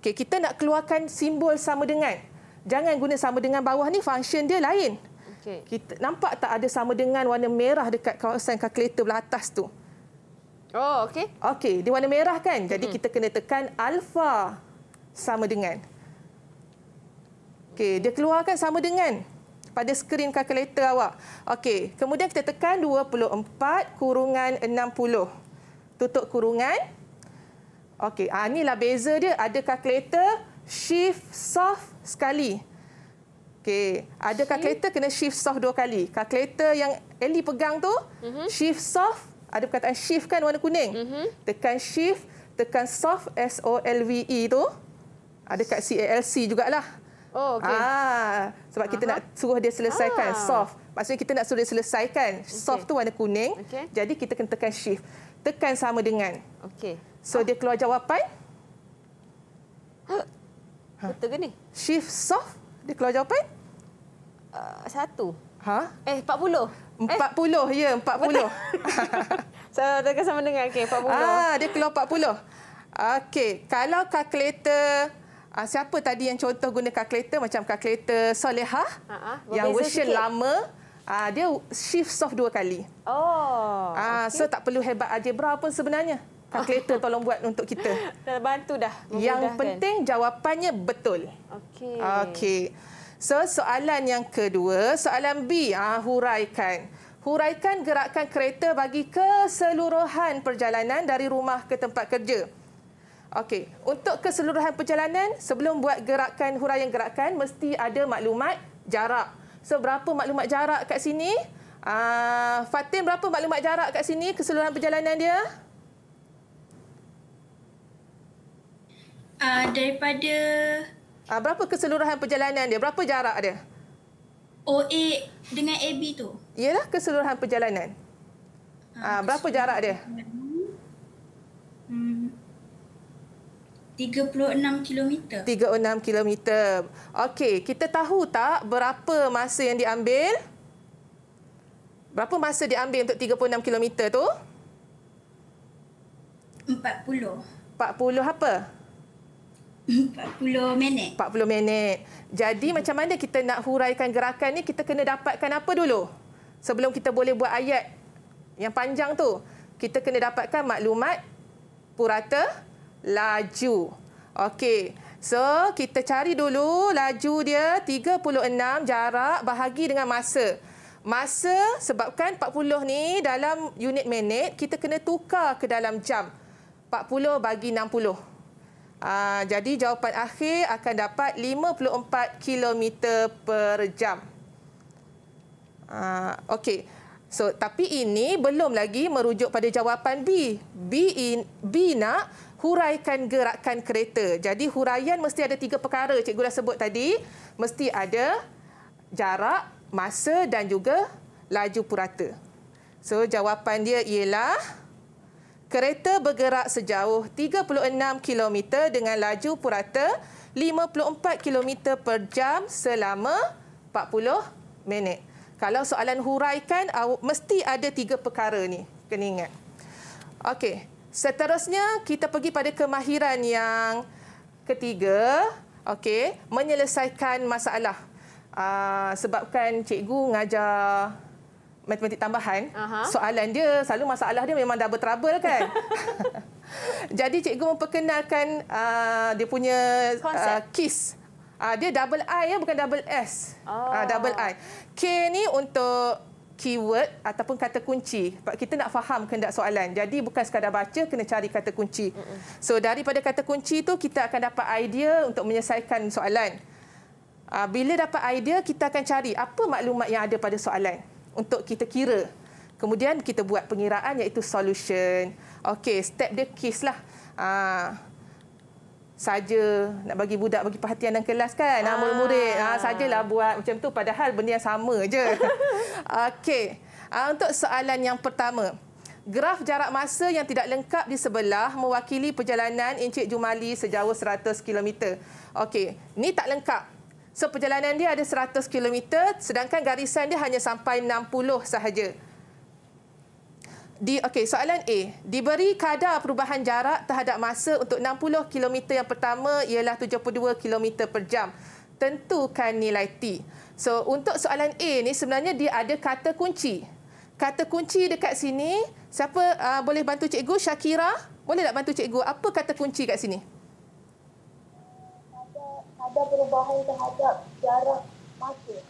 Okey, kita nak keluarkan simbol sama dengan. Jangan guna sama dengan bawah ni, function dia lain. Okey. Kita nampak tak ada sama dengan warna merah dekat kawasan kalkulator belah atas tu. Oh, okey. Okey, dia warna merah kan? Jadi hmm kita kena tekan alfa sama dengan. Okey, dia keluarkan sama dengan pada skrin kalkulator awak. Okey, kemudian kita tekan 24 kurungan 60 tutup kurungan. Okey, ah, inilah beza dia. Ada kalkulator, shift soft sekali. Okey, ada kalkulator kena shift soft dua kali. Kalkulator yang Ellie pegang tu, mm-hmm. shift soft, ada perkataan shift kan warna kuning. Mm-hmm. Tekan shift, tekan soft, S-O-L-V-E tu. Ada ah, kat C-A-L-C jugalah. Oh, okey. Ah, sebab kita nak suruh dia selesaikan ah. soft. Maksudnya kita nak suruh dia selesaikan. Soft tu warna kuning. Okay. Jadi kita kena tekan shift tekan sama dengan. Okey. So ah. dia keluar jawapan. Ha? ha. Betul ke ni? Shift soft dia keluar jawapan? Uh, satu. Ha? Eh 40. 40 eh. ya, 40. Saya (laughs) so, tekan sama dengan okey 40. Ah dia keluar 40. Okey, kalau kalkulator ah, siapa tadi yang contoh guna kalkulator macam kalkulator soleha? Uh ha, -huh. Ha. Yang version sikit. lama. Ah dia shift soft dua kali. Oh. Ah okay. so tak perlu hebat algebra pun sebenarnya. Calculator (laughs) tolong buat untuk kita. Terbantu dah. Yang penting jawapannya betul. Okay. Okay. So soalan yang kedua, soalan B, ah huraikan. Huraikan gerakan kereta bagi keseluruhan perjalanan dari rumah ke tempat kerja. Okey, untuk keseluruhan perjalanan sebelum buat gerakan huraian gerakan mesti ada maklumat jarak So berapa maklumat jarak kat sini? Uh, Fatin berapa maklumat jarak kat sini keseluruhan perjalanan dia? Uh, daripada uh, berapa keseluruhan perjalanan dia? Berapa jarak dia? OA oh, dengan AB tu. Iyalah keseluruhan perjalanan. Uh, berapa jarak dia? Perjalanan. 36 km. 36 km. Okey, kita tahu tak berapa masa yang diambil? Berapa masa diambil untuk 36 km tu? 40. 40 apa? 40 minit. 40 minit. Jadi macam mana kita nak huraikan gerakan ni? Kita kena dapatkan apa dulu? Sebelum kita boleh buat ayat yang panjang tu, kita kena dapatkan maklumat purata laju. Okey. So, kita cari dulu laju dia 36 jarak bahagi dengan masa. Masa sebabkan 40 ni dalam unit minit, kita kena tukar ke dalam jam. 40 bagi 60. Aa, ah, jadi, jawapan akhir akan dapat 54 km per jam. Ah, okey. So, tapi ini belum lagi merujuk pada jawapan B. B, in, B nak huraikan gerakan kereta. Jadi huraian mesti ada tiga perkara cikgu dah sebut tadi. Mesti ada jarak, masa dan juga laju purata. So jawapan dia ialah kereta bergerak sejauh 36 km dengan laju purata 54 km per jam selama 40 minit. Kalau soalan huraikan, mesti ada tiga perkara ni. Kena ingat. Okey, Seterusnya kita pergi pada kemahiran yang ketiga, okey, menyelesaikan masalah. Uh, sebabkan cikgu ngajar matematik tambahan, Aha. soalan dia selalu masalah dia memang double lah trouble kan. (laughs) (laughs) Jadi cikgu memperkenalkan uh, dia punya uh, kiss. Uh, dia double I ya bukan double S. Oh. Uh, double I. K ni untuk keyword ataupun kata kunci. Sebab kita nak faham kena soalan. Jadi bukan sekadar baca, kena cari kata kunci. So daripada kata kunci tu kita akan dapat idea untuk menyelesaikan soalan. Ah, bila dapat idea, kita akan cari apa maklumat yang ada pada soalan untuk kita kira. Kemudian kita buat pengiraan iaitu solution. Okey, step dia case lah. Ah, saja nak bagi budak bagi perhatian dalam kelas kan ah. murid-murid ah, ah sajalah buat macam tu padahal benda yang sama je (laughs) okey ah, untuk soalan yang pertama Graf jarak masa yang tidak lengkap di sebelah mewakili perjalanan Encik Jumali sejauh 100 km. Okey, ni tak lengkap. So perjalanan dia ada 100 km sedangkan garisan dia hanya sampai 60 sahaja di okey soalan A diberi kadar perubahan jarak terhadap masa untuk 60 km yang pertama ialah 72 km per jam tentukan nilai T so untuk soalan A ni sebenarnya dia ada kata kunci kata kunci dekat sini siapa uh, boleh bantu cikgu Shakira boleh tak bantu cikgu apa kata kunci dekat sini ada, ada perubahan terhadap jarak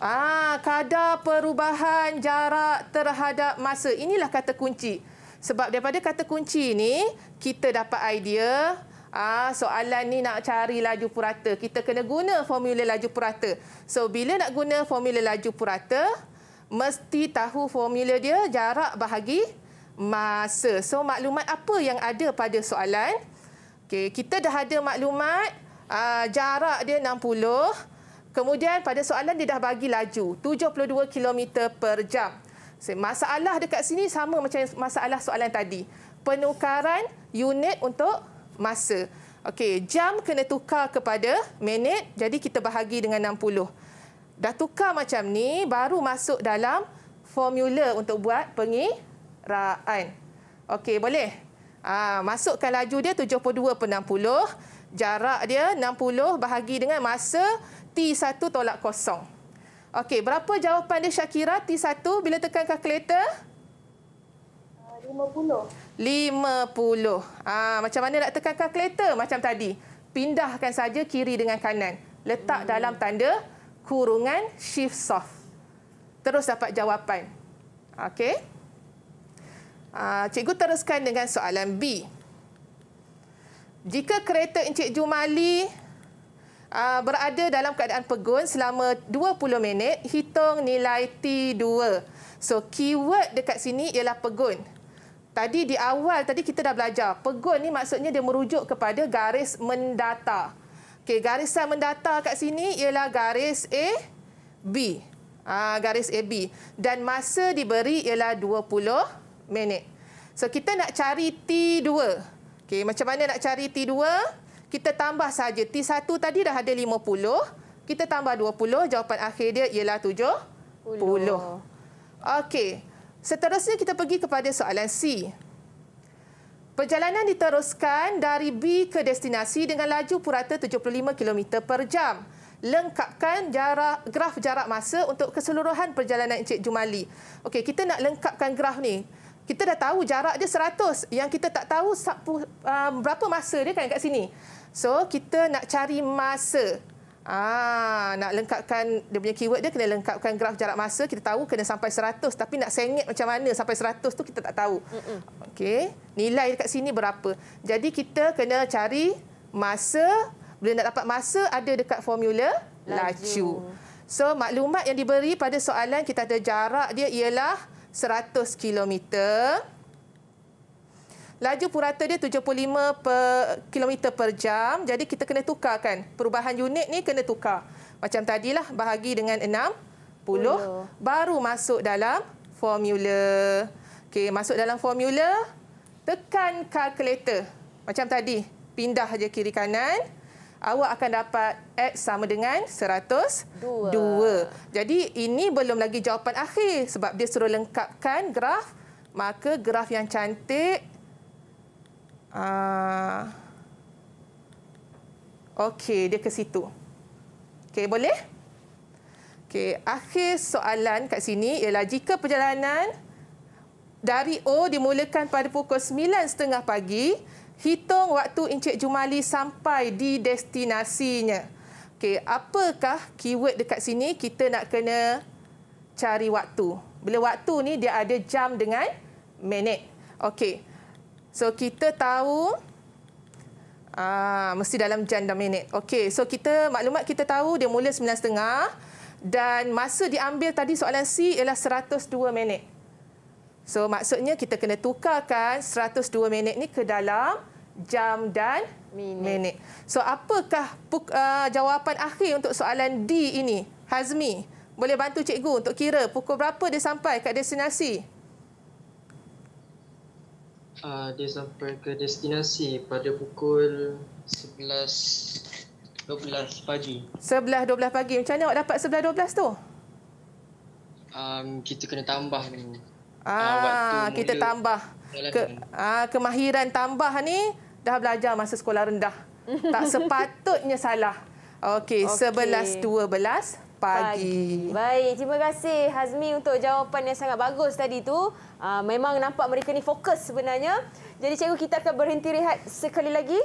Ah, kadar perubahan jarak terhadap masa. Inilah kata kunci. Sebab daripada kata kunci ini, kita dapat idea Ah, soalan ni nak cari laju purata. Kita kena guna formula laju purata. So bila nak guna formula laju purata, mesti tahu formula dia jarak bahagi masa. So maklumat apa yang ada pada soalan? Okey, kita dah ada maklumat uh, jarak dia 60, Kemudian pada soalan dia dah bagi laju 72 km per jam. Masalah dekat sini sama macam masalah soalan tadi. Penukaran unit untuk masa. Okey, jam kena tukar kepada minit. Jadi kita bahagi dengan 60. Dah tukar macam ni baru masuk dalam formula untuk buat pengiraan. Okey, boleh? Ah, ha, masukkan laju dia 72/60, jarak dia 60 bahagi dengan masa T1 tolak kosong. Okey, berapa jawapan dia Syakira? T1 bila tekan kalkulator? 50. 50. Ah, macam mana nak tekan kalkulator macam tadi? Pindahkan saja kiri dengan kanan. Letak hmm. dalam tanda kurungan shift soft. Terus dapat jawapan. Okey. Ah, cikgu teruskan dengan soalan B. Jika kereta Encik Jumali Ah, berada dalam keadaan pegun selama 20 minit, hitung nilai T2. So keyword dekat sini ialah pegun. Tadi di awal tadi kita dah belajar. Pegun ni maksudnya dia merujuk kepada garis mendata. Okay, garisan mendata kat sini ialah garis A B. Ah garis b. dan masa diberi ialah 20 minit. So kita nak cari T2. Okay, macam mana nak cari T2? kita tambah saja T1 tadi dah ada 50, kita tambah 20, jawapan akhir dia ialah 70. Okey. Seterusnya kita pergi kepada soalan C. Perjalanan diteruskan dari B ke destinasi dengan laju purata 75 km per jam. Lengkapkan jarak, graf jarak masa untuk keseluruhan perjalanan Encik Jumali. Okey, kita nak lengkapkan graf ni. Kita dah tahu jarak dia 100. Yang kita tak tahu ah, berapa masa dia kan kat sini. So kita nak cari masa. Ah, nak lengkapkan dia punya keyword dia kena lengkapkan graf jarak masa. Kita tahu kena sampai 100 tapi nak sengit macam mana sampai 100 tu kita tak tahu. Okey. Nilai dekat sini berapa? Jadi kita kena cari masa. Bila nak dapat masa ada dekat formula laju. So maklumat yang diberi pada soalan kita ada jarak dia ialah 100 kilometer laju purata dia 75 per km per jam. Jadi kita kena tukar kan. Perubahan unit ni kena tukar. Macam tadilah bahagi dengan 60 10. baru masuk dalam formula. Okay, masuk dalam formula. Tekan kalkulator. Macam tadi, pindah aja kiri kanan. Awak akan dapat X sama dengan 102. 2. Jadi ini belum lagi jawapan akhir sebab dia suruh lengkapkan graf. Maka graf yang cantik Ah. Okey, dia ke situ. Okey, boleh? Okey, akhir soalan kat sini ialah jika perjalanan dari O dimulakan pada pukul 9.30 pagi, hitung waktu Encik Jumali sampai di destinasinya. Okey, apakah keyword dekat sini kita nak kena cari waktu? Bila waktu ni dia ada jam dengan minit. Okey, So kita tahu ah mesti dalam jam dan minit. Okey, so kita maklumat kita tahu dia mula 9.30 dan masa diambil tadi soalan C ialah 102 minit. So maksudnya kita kena tukarkan 102 minit ni ke dalam jam dan minit. minit. So apakah uh, jawapan akhir untuk soalan D ini? Hazmi, boleh bantu cikgu untuk kira pukul berapa dia sampai kat destinasi? uh, dia sampai ke destinasi pada pukul 11 12 pagi. 11 12 pagi. Macam mana awak dapat 11 12 tu? Um, kita kena tambah ni. Ah, ah waktu kita mula tambah. Ke, ah, kemahiran tambah ni dah belajar masa sekolah rendah. Tak (laughs) sepatutnya salah. Okey, okay. 11 12 pagi. Baik, terima kasih Hazmi untuk jawapan yang sangat bagus tadi tu. Ah, memang nampak mereka ni fokus sebenarnya. Jadi cikgu kita akan berhenti rehat sekali lagi.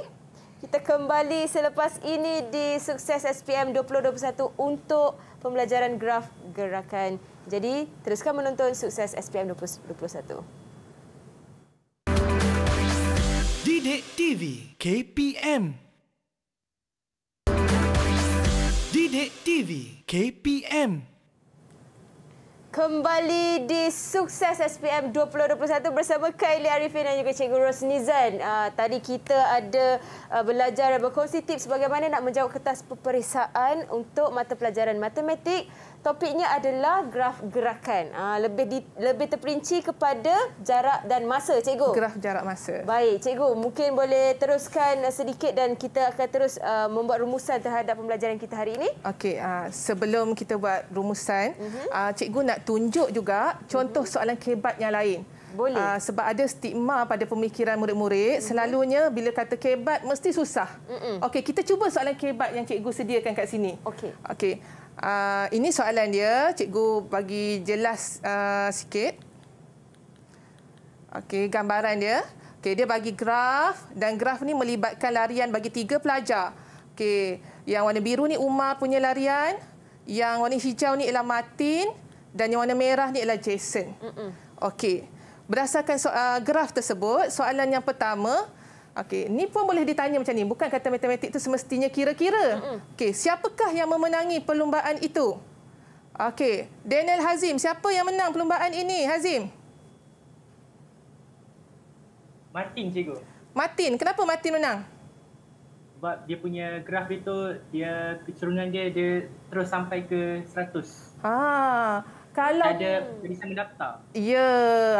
Kita kembali selepas ini di Sukses SPM 2021 untuk pembelajaran graf gerakan. Jadi teruskan menonton Sukses SPM 2021. Didik TV KPM Didik TV KPM Kembali di Sukses SPM 2021 bersama Kylie Arifin dan juga Cikgu Rosnizan. Uh, tadi kita ada uh, belajar dan berkongsi tips bagaimana nak menjawab kertas peperiksaan untuk mata pelajaran matematik topiknya adalah graf gerakan. Ah lebih di, lebih terperinci kepada jarak dan masa, cikgu. Graf jarak masa. Baik, cikgu, mungkin boleh teruskan sedikit dan kita akan terus uh, membuat rumusan terhadap pembelajaran kita hari ini. Okey, uh, sebelum kita buat rumusan, uh -huh. uh, cikgu nak tunjuk juga contoh uh mhm. -huh. soalan kebat yang lain. Boleh. Uh, sebab ada stigma pada pemikiran murid-murid, uh mhm. -huh. selalunya bila kata kebat mesti susah. Uh -huh. Okey, kita cuba soalan kebat yang cikgu sediakan kat sini. Okey. Okey. Ah, ini soalan dia, cikgu bagi jelas uh, sikit. Okey, gambaran dia. Okey, dia bagi graf dan graf ni melibatkan larian bagi tiga pelajar. Okey, yang warna biru ni Umar punya larian, yang warna hijau ni ialah Martin dan yang warna merah ni ialah Jason. Okey. Berdasarkan so uh, graf tersebut, soalan yang pertama, Okey, ni pun boleh ditanya macam ni. Bukan kata matematik tu semestinya kira-kira. Okey, siapakah yang memenangi perlumbaan itu? Okey, Daniel Hazim, siapa yang menang perlumbaan ini? Hazim. Martin, cikgu. Martin, kenapa Martin menang? Sebab dia punya graf itu, dia kecerungan dia dia terus sampai ke 100. Ha. Ah, kalau ada bisa mendaftar. Ya,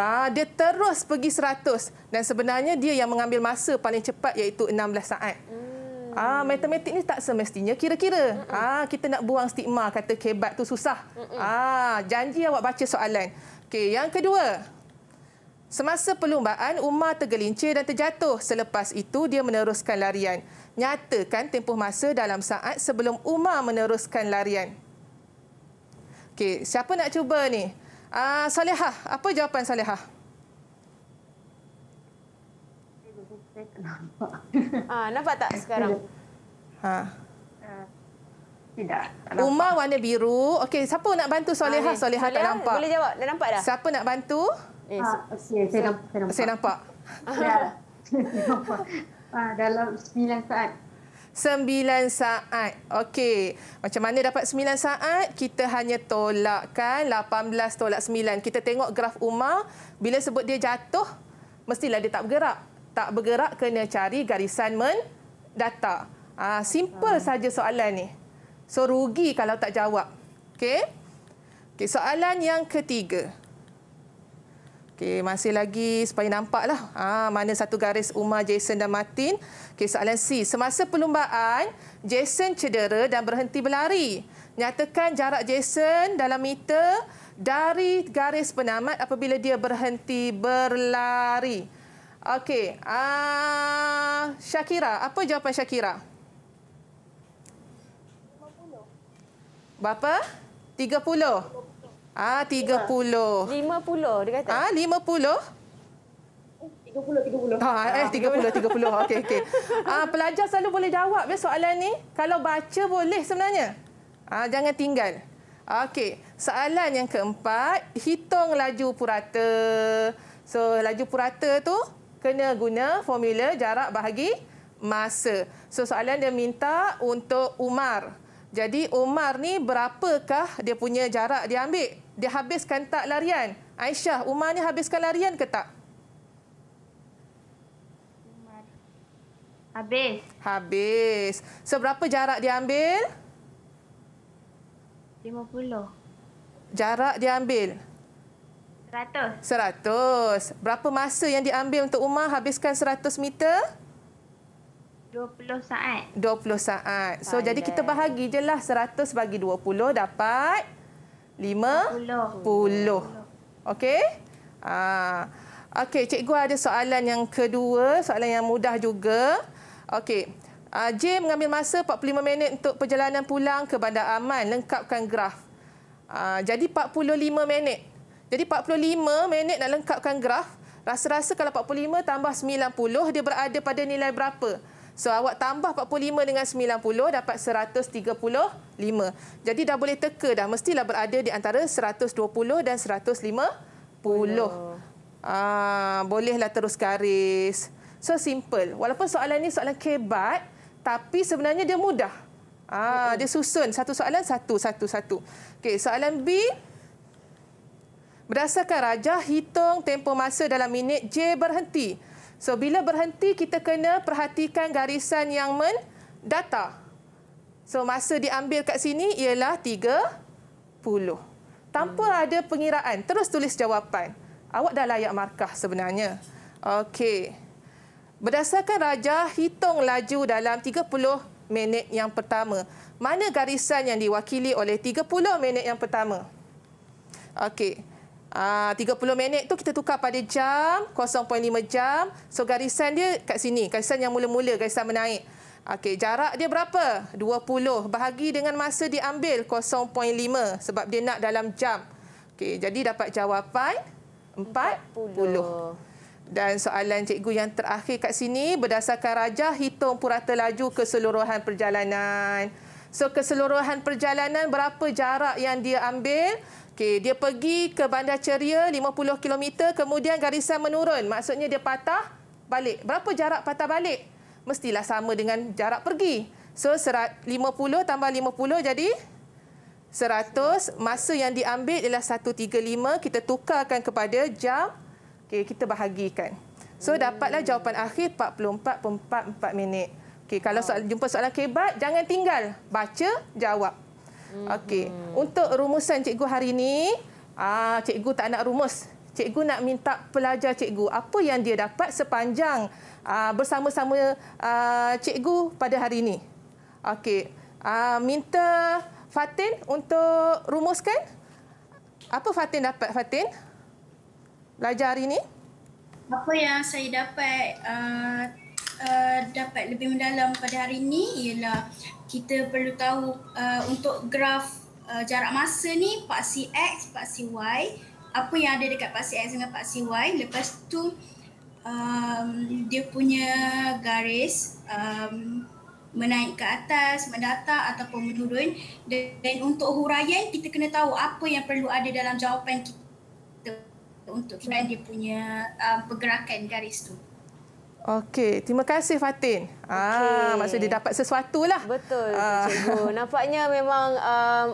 ah dia terus pergi 100 dan sebenarnya dia yang mengambil masa paling cepat iaitu 16 saat. Hmm. Ah matematik ni tak semestinya kira-kira. Mm-mm. Ah kita nak buang stigma kata kebat tu susah. Mm-mm. Ah janji awak baca soalan. Okey, yang kedua. Semasa perlumbaan Umar tergelincir dan terjatuh. Selepas itu dia meneruskan larian. Nyatakan tempoh masa dalam saat sebelum Umar meneruskan larian. Okey, siapa nak cuba ni? Ah uh, Salihah, apa jawapan Salihah? (laughs) Ah uh, nampak tak sekarang? Ha. Ah, tidak. Rumah warna biru. Okey, siapa nak bantu ah, Salihah? Ha, Salihah tak nampak. Boleh jawab. Dah nampak dah. Siapa nak bantu? Eh, ha, saya, saya, saya nampak. Saya nampak. (laughs) Ya. Ah dalam 9 saat. Sembilan saat. Okey. Macam mana dapat sembilan saat? Kita hanya tolakkan. Lapan belas tolak sembilan. Kita tengok graf Umar. Bila sebut dia jatuh, mestilah dia tak bergerak. Tak bergerak, kena cari garisan mendata. Ha, simple hmm. saja soalan ni. So, rugi kalau tak jawab. Okey. Okay, soalan yang ketiga. Okey, masih lagi supaya nampaklah ha, mana satu garis Umar, Jason dan Martin. Okey, soalan C. Semasa perlumbaan, Jason cedera dan berhenti berlari. Nyatakan jarak Jason dalam meter dari garis penamat apabila dia berhenti berlari. Okey, uh, Shakira, apa jawapan Shakira? 50. Berapa? 30. Ah, 30. 50 dia kata. Ah, 50? 30 30. Ha, eh 30 ah, 30. (laughs) Okey okey. Ah, pelajar selalu boleh jawab ya soalan ni. Kalau baca boleh sebenarnya. Ah, jangan tinggal. Okey. Soalan yang keempat, hitung laju purata. So, laju purata tu kena guna formula jarak bahagi masa. So, soalan dia minta untuk Umar. Jadi, Umar ni berapakah dia punya jarak dia ambil? dia habiskan tak larian? Aisyah, Umar ni habiskan larian ke tak? Umar. Habis. Habis. Seberapa jarak dia ambil? 50. Jarak dia ambil? 100. 100. Berapa masa yang diambil untuk Umar habiskan 100 meter? 20 saat. 20 saat. So, Baik. jadi kita bahagi je lah. 100 bagi 20 dapat lima puluh. Okey? Ah. Okey, cikgu ada soalan yang kedua. Soalan yang mudah juga. Okey. Uh, Jim mengambil masa 45 minit untuk perjalanan pulang ke Bandar Aman. Lengkapkan graf. Uh, jadi 45 minit. Jadi 45 minit nak lengkapkan graf. Rasa-rasa kalau 45 tambah 90, dia berada pada nilai Berapa? So awak tambah 45 dengan 90 dapat 135. Jadi dah boleh teka dah mestilah berada di antara 120 dan 150. Ah bolehlah terus garis. So simple. Walaupun soalan ni soalan kebat tapi sebenarnya dia mudah. Ah uh dia susun satu soalan satu satu satu. Okey soalan B Berdasarkan rajah, hitung tempoh masa dalam minit J berhenti. So bila berhenti kita kena perhatikan garisan yang mendata. So masa diambil kat sini ialah 30. Tanpa hmm. ada pengiraan, terus tulis jawapan. Awak dah layak markah sebenarnya. Okey. Berdasarkan raja hitung laju dalam 30 minit yang pertama. Mana garisan yang diwakili oleh 30 minit yang pertama? Okey. 30 ah, minit tu kita tukar pada jam 0.5 jam. So garisan dia kat sini, garisan yang mula-mula garisan menaik. Okey, jarak dia berapa? 20 bahagi dengan masa diambil 0.5 sebab dia nak dalam jam. Okey, jadi dapat jawapan 40. Dan soalan cikgu yang terakhir kat sini berdasarkan rajah hitung purata laju keseluruhan perjalanan. So keseluruhan perjalanan berapa jarak yang dia ambil? Okey, dia pergi ke Bandar Ceria 50 km kemudian garisan menurun. Maksudnya dia patah balik. Berapa jarak patah balik? Mestilah sama dengan jarak pergi. So 50 tambah 50 jadi 100. Masa yang diambil ialah 135. Kita tukarkan kepada jam. Okey, kita bahagikan. So dapatlah jawapan akhir 44.44 minit. Okey, kalau soal, jumpa soalan kebat, jangan tinggal. Baca, jawab. Okey, untuk rumusan cikgu hari ini, ah cikgu tak nak rumus. Cikgu nak minta pelajar cikgu apa yang dia dapat sepanjang ah, bersama-sama ah, cikgu pada hari ini. Okey, ah minta Fatin untuk rumuskan apa Fatin dapat Fatin? Belajar hari ini? Apa yang saya dapat uh, uh, dapat lebih mendalam pada hari ini ialah kita perlu tahu uh, untuk graf uh, jarak masa ni paksi X, paksi Y apa yang ada dekat paksi X dengan paksi Y lepas tu um, dia punya garis um, menaik ke atas, mendata ataupun menurun dan, dan untuk huraian kita kena tahu apa yang perlu ada dalam jawapan kita untuk kita dia punya um, pergerakan garis tu. Hmm. Okey, terima kasih Fatin. Okay. Ah, maksud dia dapat sesuatu lah. Betul, ah. Cikgu. Nampaknya memang um,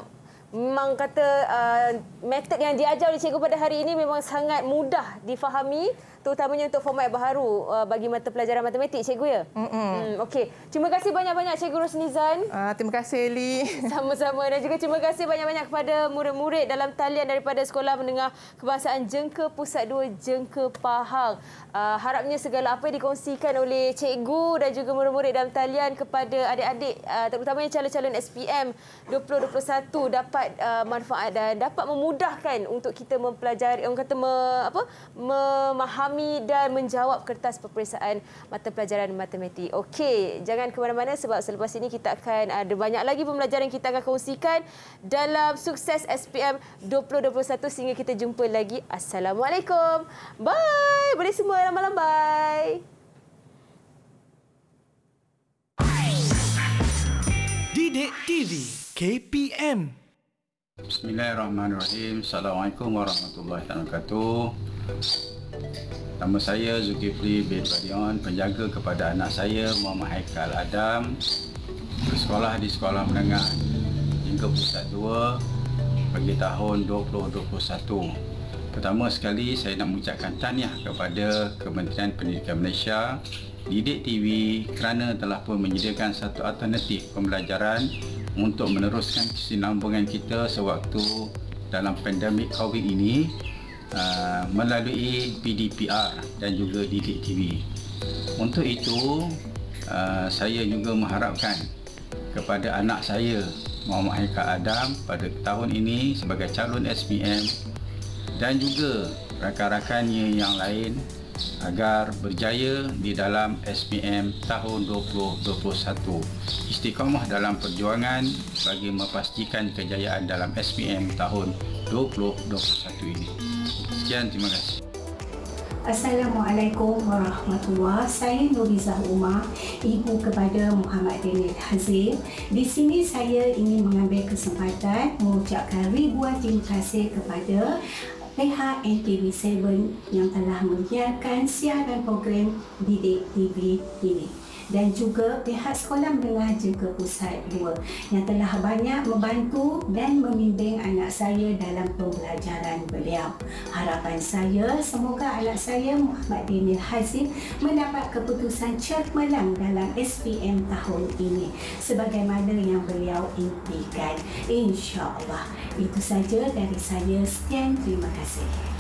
memang kata uh, metod yang diajar oleh Cikgu pada hari ini memang sangat mudah difahami, terutamanya untuk format baharu uh, bagi mata pelajaran matematik cikgu ya. Hmm. Mm, Okey. Terima kasih banyak-banyak cikgu Rosnizan. Uh, terima kasih Eli. (laughs) Sama-sama dan juga terima kasih banyak-banyak kepada murid-murid dalam talian daripada Sekolah Menengah Kebangsaan Jengke Pusat 2 Jengke Pahang. Uh, harapnya segala apa yang dikongsikan oleh cikgu dan juga murid-murid dalam talian kepada adik-adik uh, terutamanya calon-calon SPM 2021 dapat uh, manfaat dan dapat memudahkan untuk kita mempelajari orang kata me, apa memahami memahami dan menjawab kertas peperiksaan mata pelajaran matematik. Okey, jangan ke mana-mana sebab selepas ini kita akan ada banyak lagi pembelajaran kita akan kongsikan dalam sukses SPM 2021 sehingga kita jumpa lagi. Assalamualaikum. Bye. Boleh semua malam. Bye. Didik TV KPM Bismillahirrahmanirrahim. Assalamualaikum warahmatullahi wabarakatuh. Nama saya Zulkifli bin Badion, penjaga kepada anak saya Muhammad Haikal Adam bersekolah di Sekolah Menengah hingga Pusat 2 bagi tahun 2021. Pertama sekali saya nak mengucapkan tahniah kepada Kementerian Pendidikan Malaysia Didik TV kerana telah pun menyediakan satu alternatif pembelajaran untuk meneruskan kesinambungan kita sewaktu dalam pandemik COVID ini uh, melalui PDPR dan juga Didik TV. Untuk itu, uh, saya juga mengharapkan kepada anak saya Muhammad Haikal Adam pada tahun ini sebagai calon SPM dan juga rakan-rakannya yang lain agar berjaya di dalam SPM tahun 2021. Istiqamah dalam perjuangan bagi memastikan kejayaan dalam SPM tahun 2021 ini. Sekian, terima kasih. Assalamualaikum warahmatullahi Saya Nurizah Umar, ibu kepada Muhammad Daniel Hazir. Di sini saya ingin mengambil kesempatan mengucapkan ribuan terima kasih kepada pihak NTV7 yang telah menyiarkan siaran program Didik TV ini dan juga pihak sekolah menengah juga pusat 2 yang telah banyak membantu dan membimbing anak saya dalam pembelajaran beliau. Harapan saya semoga anak saya Muhammad Daniel Hazim mendapat keputusan cermelang dalam SPM tahun ini sebagaimana yang beliau impikan. Allah Itu saja dari saya. Sekian terima kasih.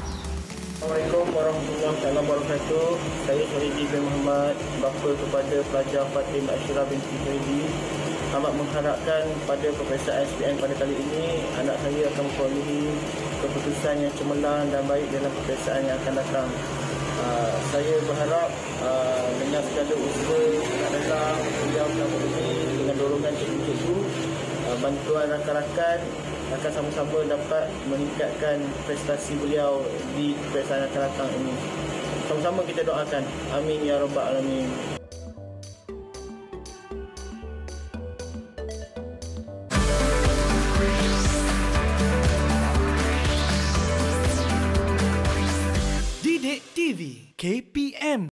Assalamualaikum warahmatullahi wabarakatuh. Saya Haji bin Muhammad bapa kepada pelajar Fatim Ashraf bin Fidi. Amat mengharapkan pada peperiksaan SPM pada kali ini anak saya akan memperolehi keputusan yang cemerlang dan baik dalam peperiksaan yang akan datang. Ah, saya berharap uh, dengan segala usaha yang datang, beliau akan memenuhi dengan dorongan cikgu-cikgu, ah, bantuan rakan-rakan akan sama-sama dapat meningkatkan prestasi beliau di prestasi akan datang ini. Sama-sama kita doakan. Amin ya rabbal alamin. KPM